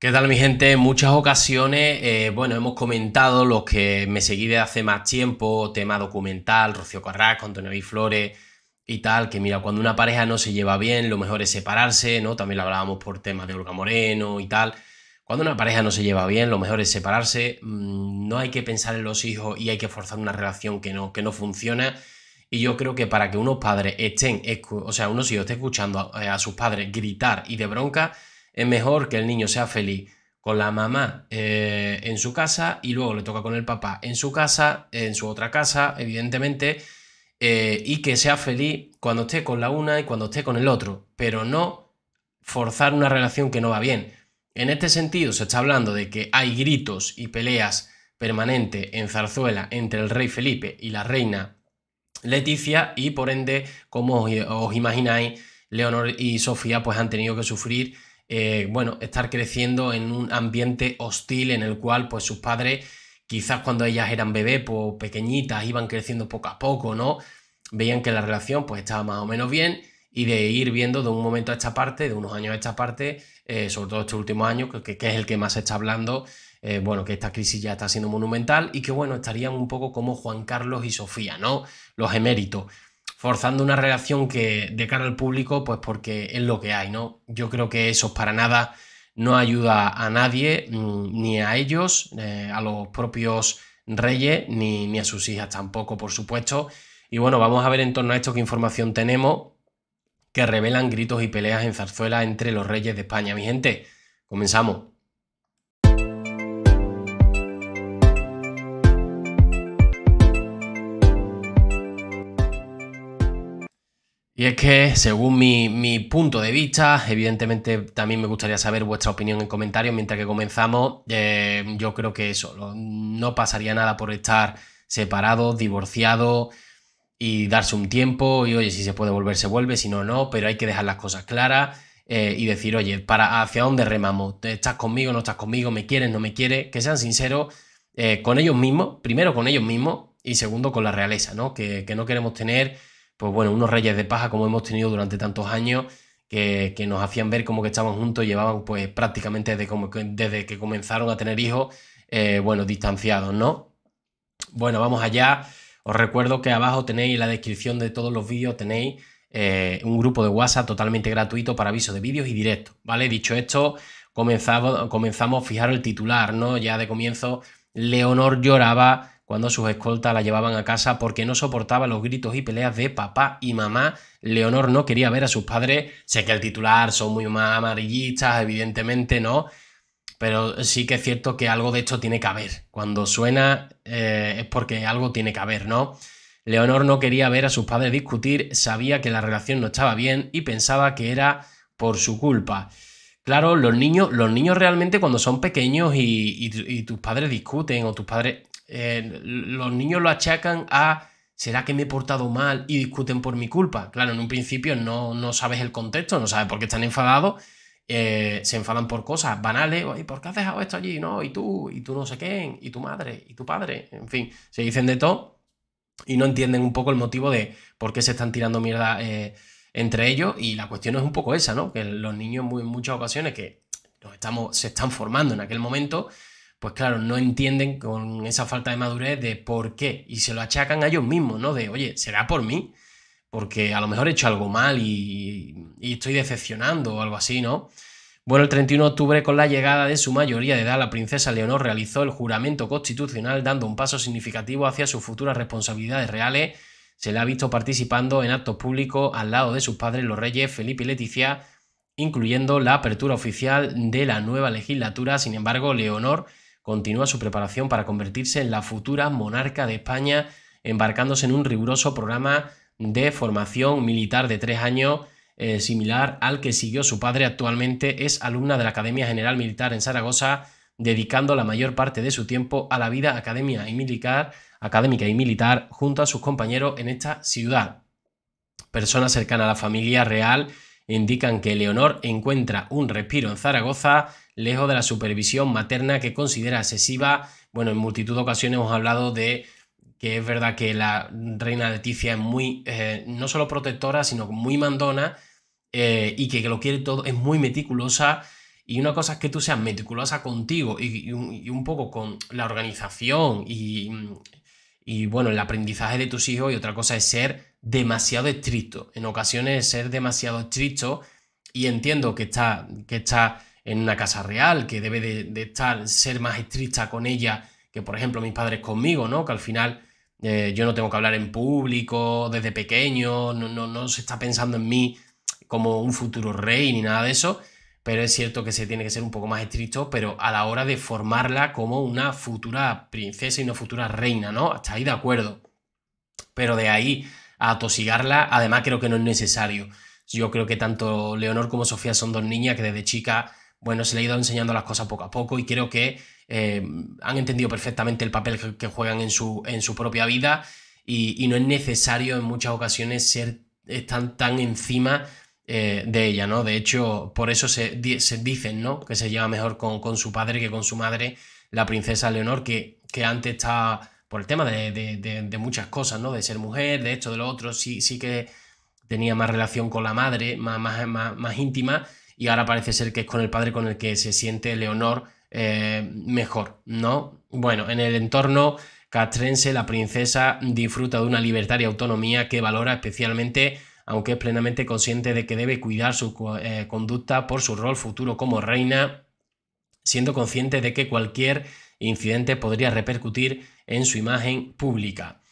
¿Qué tal mi gente? En muchas ocasiones, eh, bueno, hemos comentado los que me seguí de hace más tiempo, tema documental, Rocío Carrasco, Antonio y Flores y tal, que mira, cuando una pareja no se lleva bien, lo mejor es separarse, ¿no? También lo hablábamos por temas de Olga Moreno y tal. Cuando una pareja no se lleva bien, lo mejor es separarse, mm, no hay que pensar en los hijos y hay que forzar una relación que no, que no funciona. Y yo creo que para que unos padres estén, o sea, unos hijos estén escuchando a eh, sus padres gritar y de bronca, es mejor que el niño sea feliz con la mamá eh, en su casa y luego le toca con el papá en su casa, en su otra casa, evidentemente, eh, y que sea feliz cuando esté con la una y cuando esté con el otro, pero no forzar una relación que no va bien. En este sentido, se está hablando de que hay gritos y peleas permanentes en Zarzuela entre el rey Felipe y la reina Leticia y por ende, como os imagináis, Leonor y Sofía pues han tenido que sufrir eh, bueno, estar creciendo en un ambiente hostil en el cual pues sus padres, quizás cuando ellas eran bebés, pues, pequeñitas, iban creciendo poco a poco, ¿no? Veían que la relación pues estaba más o menos bien y de ir viendo de un momento a esta parte, de unos años a esta parte, eh, sobre todo estos último año, que, es el que más se está hablando, eh, bueno, que esta crisis ya está siendo monumental y que bueno, estarían un poco como Juan Carlos y Sofía, ¿no? Los eméritos forzando una relación que de cara al público, pues porque es lo que hay, ¿no? Yo creo que eso para nada no ayuda a nadie, mm, ni a ellos, eh, a los propios reyes, ni, ni a sus hijas tampoco, por supuesto. Y bueno, vamos a ver en torno a esto qué información tenemos que revelan gritos y peleas en zarzuela entre los reyes de España. Mi gente, comenzamos. Y es que, según mi, punto de vista, evidentemente también me gustaría saber vuestra opinión en comentarios mientras que comenzamos. Eh, yo creo que eso, no pasaría nada por estar separados, divorciados y darse un tiempo. Y oye, si se puede volver, se vuelve, si no, no, pero hay que dejar las cosas claras. Eh, y decir, oye, para hacia dónde remamos, estás conmigo, no estás conmigo, me quieres, no me quieres, que sean sinceros eh, con ellos mismos, primero con ellos mismos y segundo con la realeza, ¿no? que, que no queremos tener pues bueno, unos reyes de paja como hemos tenido durante tantos años, que, nos hacían ver como que estaban juntos y llevaban pues prácticamente desde, desde, que comenzaron a tener hijos, eh, bueno, distanciados, ¿no? Bueno, vamos allá. Os recuerdo que abajo tenéis la descripción de todos los vídeos, tenéis eh, un grupo de WhatsApp totalmente gratuito para aviso de vídeos y directos, ¿vale? Dicho esto, comenzamos, a fijar el titular, ¿no? Ya de comienzo, Leonor lloraba cuando sus escoltas la llevaban a casa porque no soportaba los gritos y peleas de papá y mamá. Leonor no quería ver a sus padres. Sé que el titular son muy más amarillistas, evidentemente, ¿no? Pero sí que es cierto que algo de esto tiene que haber. Cuando suena eh, es porque algo tiene que haber, ¿no? Leonor no quería ver a sus padres discutir, sabía que la relación no estaba bien y pensaba que era por su culpa. Claro, los niños, los niños realmente cuando son pequeños y, y, tus padres discuten o tus padres eh, los niños lo achacan a ¿será que me he portado mal y discuten por mi culpa? Claro, en un principio no, sabes el contexto, no sabes por qué están enfadados, eh, se enfadan por cosas banales, ¿y por qué has dejado esto allí? No, y tú, y tú no sé qué, y tu madre, y tu padre, en fin, se dicen de todo y no entienden un poco el motivo de por qué se están tirando mierda eh, entre ellos y la cuestión es un poco esa, ¿no? Que los niños en muchas ocasiones que nos estamos, se están formando en aquel momento, pues claro, no entienden con esa falta de madurez de por qué y se lo achacan a ellos mismos, ¿no? De, oye, ¿será por mí? Porque a lo mejor he hecho algo mal y, estoy decepcionando o algo así, ¿no? Bueno, el 31 de octubre, con la llegada de su mayoría de edad, la princesa Leonor realizó el juramento constitucional dando un paso significativo hacia sus futuras responsabilidades reales. Se le ha visto participando en actos públicos al lado de sus padres, los reyes Felipe y Leticia, incluyendo la apertura oficial de la nueva legislatura. Sin embargo, Leonor continúa su preparación para convertirse en la futura monarca de España, embarcándose en un riguroso programa de formación militar de tres años, eh, similar al que siguió su padre. Actualmente es alumna de la Academia General Militar en Zaragoza, dedicando la mayor parte de su tiempo a la vida académica y militar junto a sus compañeros en esta ciudad. Persona cercana a la familia real indican que Leonor encuentra un respiro en Zaragoza, lejos de la supervisión materna que considera excesiva. Bueno, en multitud de ocasiones hemos hablado de que es verdad que la reina Leticia es muy, eh, no solo protectora, sino muy mandona eh, y que, lo quiere todo, es muy meticulosa. Y una cosa es que tú seas meticulosa contigo y un, poco con la organización y, y bueno, el aprendizaje de tus hijos y otra cosa es ser demasiado estricto. En ocasiones ser demasiado estricto y entiendo que está, que está en una casa real, que debe de, estar, ser más estricta con ella que, por ejemplo, mis padres conmigo, ¿no? Que al final eh, yo no tengo que hablar en público desde pequeño, no, no, no se está pensando en mí como un futuro rey ni nada de eso pero es cierto que se tiene que ser un poco más estricto, pero a la hora de formarla como una futura princesa y una futura reina, ¿no? Hasta ahí de acuerdo. Pero de ahí a atosigarla, además creo que no es necesario. Yo creo que tanto Leonor como Sofía son dos niñas que desde chica, bueno, se le ha ido enseñando las cosas poco a poco y creo que eh, han entendido perfectamente el papel que juegan en su, en su propia vida y, no es necesario en muchas ocasiones ser tan encima eh, de ella, ¿no? De hecho, por eso se, dicen, ¿no? Que se lleva mejor con, su padre que con su madre, la princesa Leonor, que, que antes está por el tema de, de, muchas cosas, ¿no? De ser mujer, de esto, de lo otro, sí, sí que tenía más relación con la madre, más, más, íntima, y ahora parece ser que es con el padre con el que se siente Leonor eh, mejor, ¿no? Bueno, en el entorno castrense, la princesa disfruta de una libertad y autonomía que valora especialmente aunque es plenamente consciente de que debe cuidar su eh, conducta por su rol futuro como reina, siendo consciente de que cualquier incidente podría repercutir en su imagen pública.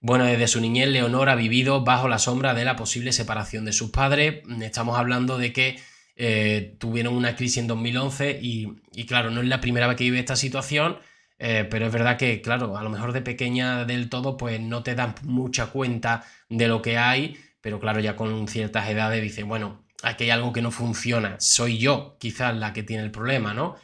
Bueno, desde su niñez Leonor ha vivido bajo la sombra de la posible separación de sus padres. Estamos hablando de que eh, tuvieron una crisis en 2011 y, claro, no es la primera vez que vive esta situación, eh, pero es verdad que, claro, a lo mejor de pequeña del todo, pues no te dan mucha cuenta de lo que hay, pero claro, ya con ciertas edades dice, bueno, aquí hay algo que no funciona, soy yo quizás la que tiene el problema, ¿no?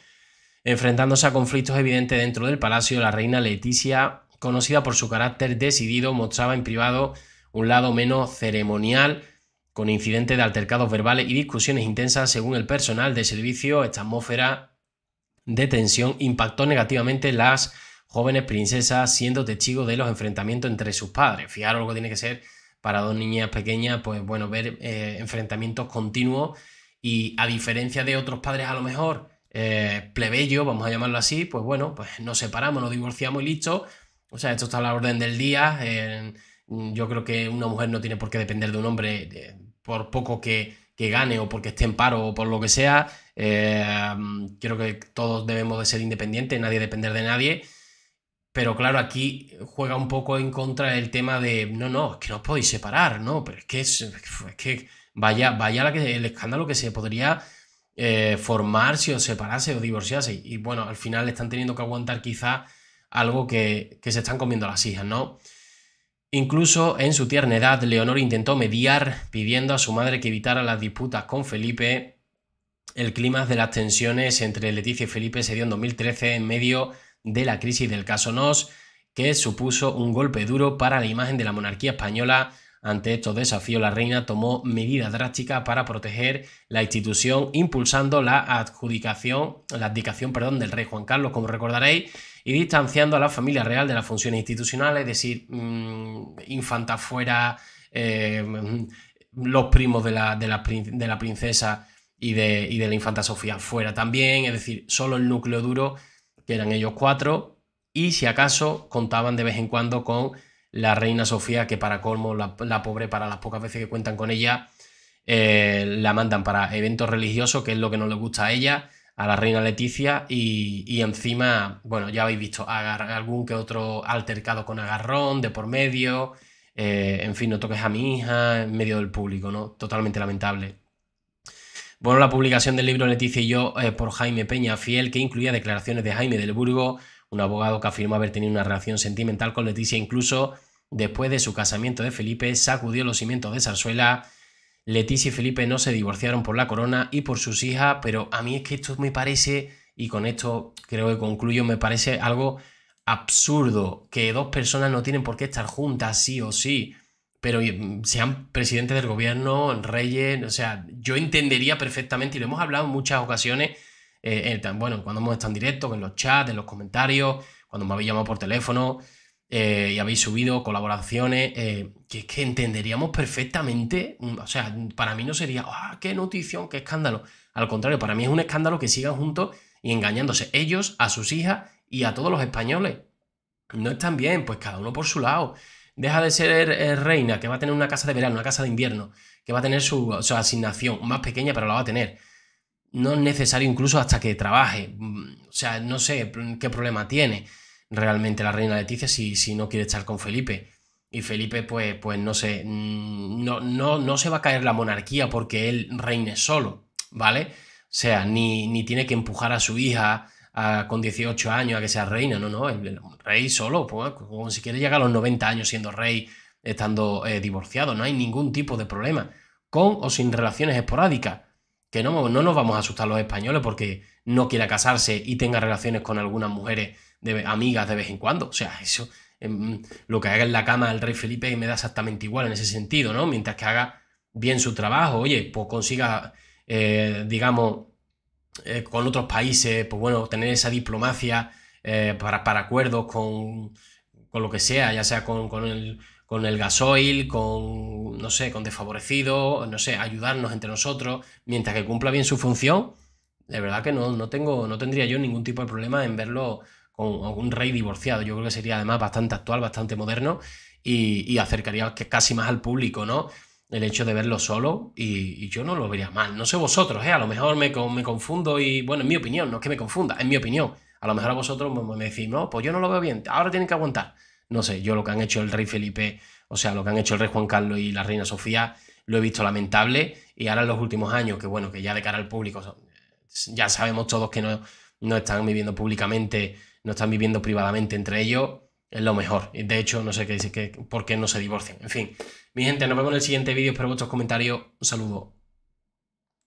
Enfrentándose a conflictos evidentes dentro del palacio, la reina Leticia, conocida por su carácter decidido, mostraba en privado un lado menos ceremonial, con incidentes de altercados verbales y discusiones intensas según el personal de servicio. Esta atmósfera de tensión impactó negativamente las jóvenes princesas siendo testigo de los enfrentamientos entre sus padres. Fijaros lo que tiene que ser para dos niñas pequeñas, pues bueno, ver eh, enfrentamientos continuos y a diferencia de otros padres a lo mejor eh, plebeyo, vamos a llamarlo así, pues bueno, pues nos separamos, nos divorciamos y listo. O sea, esto está a la orden del día. yo creo que una mujer no tiene por qué depender de un hombre eh, por poco que, que, gane o porque esté en paro o por lo que sea. Eh, creo que todos debemos de ser independientes, nadie depender de nadie. Pero claro, aquí juega un poco en contra el tema de, no, no, es que no os podéis separar, ¿no? Pero es que, es, que vaya, vaya que, el escándalo que se podría eh, formar si os separase o divorciase. Y, bueno, al final están teniendo que aguantar quizá algo que, que se están comiendo las hijas, ¿no? Incluso en su tierna edad, Leonor intentó mediar pidiendo a su madre que evitara las disputas con Felipe. El clima de las tensiones entre Leticia y Felipe se dio en 2013 en medio de la crisis del caso Nos, que supuso un golpe duro para la imagen de la monarquía española. Ante estos desafíos, la reina tomó medidas drásticas para proteger la institución, impulsando la adjudicación, la abdicación perdón, del rey Juan Carlos, como recordaréis, y distanciando a la familia real de las funciones institucionales, es decir, mm, infanta fuera, eh, los primos de la, de la, princesa y de, y de la infanta Sofía fuera también, es decir, solo el núcleo duro eran ellos cuatro, y si acaso contaban de vez en cuando con la reina Sofía, que para colmo, la, pobre, para las pocas veces que cuentan con ella, eh, la mandan para eventos religiosos, que es lo que no le gusta a ella, a la reina Leticia, y, encima, bueno, ya habéis visto algún que otro altercado con agarrón de por medio, eh, en fin, no toques a mi hija en medio del público, ¿no? Totalmente lamentable. Bueno, la publicación del libro Leticia y yo eh, por Jaime Peña Fiel, que incluía declaraciones de Jaime del Burgo, un abogado que afirmó haber tenido una relación sentimental con Leticia incluso después de su casamiento de Felipe, sacudió los cimientos de Zarzuela. Leticia y Felipe no se divorciaron por la corona y por sus hijas, pero a mí es que esto me parece, y con esto creo que concluyo, me parece algo absurdo que dos personas no tienen por qué estar juntas sí o sí pero mm, sean presidentes del gobierno, reyes, o sea, yo entendería perfectamente, y lo hemos hablado en muchas ocasiones, eh, eh, bueno, cuando hemos estado en directo, en los chats, en los comentarios, cuando me habéis llamado por teléfono eh, y habéis subido colaboraciones, que es que entenderíamos perfectamente, mm, o sea, para mí no sería, ah, qué notición, qué escándalo. Al contrario, para mí es un escándalo que sigan juntos y engañándose ellos, a sus hijas y a todos los españoles. No están bien, pues cada uno por su lado deja de ser eh, eh, reina, que va a tener una casa de verano, una casa de invierno, que va a tener su, asignación más pequeña, pero la va a tener. No es necesario incluso hasta que trabaje. Mm, o sea, no sé qué problema tiene realmente la reina Leticia si, si no quiere estar con Felipe. Y Felipe, pues, pues no sé, mm, no, no, se va a caer la monarquía porque él reine solo, ¿vale? O sea, ni, ni tiene que empujar a su hija con 18 años a que sea reina, no, no, el, rey solo, pues, si quiere llegar a los 90 años siendo rey, estando eh, divorciado, no hay ningún tipo de problema, con o sin relaciones esporádicas, que no, no nos vamos a asustar los españoles porque no quiera casarse y tenga relaciones con algunas mujeres de, amigas de vez en cuando, o sea, eso, em, lo que haga en la cama el rey Felipe me da exactamente igual en ese sentido, ¿no? Mientras que haga bien su trabajo, oye, pues consiga, eh, digamos, eh, con otros países, pues bueno, tener esa diplomacia eh, para, acuerdos con, lo que sea, ya sea con, el, gasoil, con, no sé, con desfavorecidos, no sé, ayudarnos entre nosotros, mientras que cumpla bien su función, de verdad que no, tengo, no tendría yo ningún tipo de problema en verlo con un rey divorciado. Yo creo que sería además bastante actual, bastante moderno y, acercaría casi más al público, ¿no? el hecho de verlo solo y, yo no lo vería mal. No sé vosotros, ¿eh? a lo mejor me, me, confundo y, bueno, en mi opinión, no es que me confunda, en mi opinión. A lo mejor a vosotros me, me decís, no, pues yo no lo veo bien, ahora tienen que aguantar. No sé, yo lo que han hecho el rey Felipe, o sea, lo que han hecho el rey Juan Carlos y la reina Sofía, lo he visto lamentable y ahora en los últimos años, que bueno, que ya de cara al público, ya sabemos todos que no, no están viviendo públicamente, no están viviendo privadamente entre ellos es lo mejor. De hecho, no sé qué dice, que, por qué no se divorcian. En fin, mi gente, nos vemos en el siguiente vídeo. Espero vuestros comentarios. Un saludo.